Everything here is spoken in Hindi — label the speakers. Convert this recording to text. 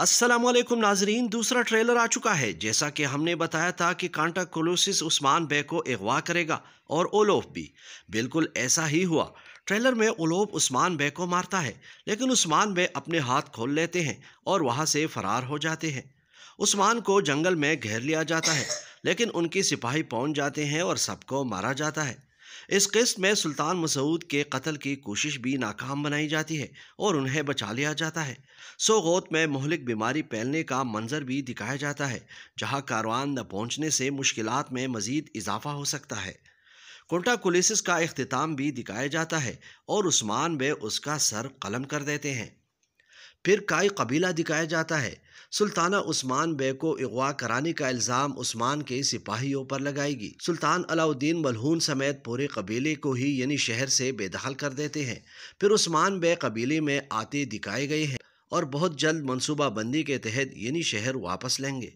Speaker 1: अस्सलाम वालेकुम नाजरीन दूसरा ट्रेलर आ चुका है जैसा कि हमने बताया था कि कांटा कोलोसिस उस्मान बे को अगवा करेगा और ओलोफ भी बिल्कुल ऐसा ही हुआ ट्रेलर में ओलोफ उस्मान बे को मारता है लेकिन उस्मान बे अपने हाथ खोल लेते हैं और वहाँ से फरार हो जाते हैं उस्मान को जंगल में घेर लिया जाता है लेकिन उनकी सिपाही पहुँच जाते हैं और सबको मारा जाता है इस किस्त में सुल्तान मसूद के कत्ल की कोशिश भी नाकाम बनाई जाती है और उन्हें बचा लिया जाता है सोगोत में मोहलिक बीमारी फैलने का मंजर भी दिखाया जाता है जहां कारवान न पहुंचने से मुश्किल में मज़ीद इजाफा हो सकता है कोटा कुलिस का अख्ताम भी दिखाया जाता है और उस्मान बे उसका सर कलम कर देते हैं फिर काई कबीला दिखाया जाता है सुल्ताना उस्मान बे को अगवा कराने का इल्ज़ाम उस्मान के सिपाहियों पर लगाएगी सुल्तान अलाउद्दीन मलहून समेत पूरे कबीले को ही यानी शहर से बेदहाल कर देते हैं फिर उस्मान बे कबीले में आते दिखाए गए हैं और बहुत जल्द मनसूबाबंदी के तहत यानी शहर वापस लेंगे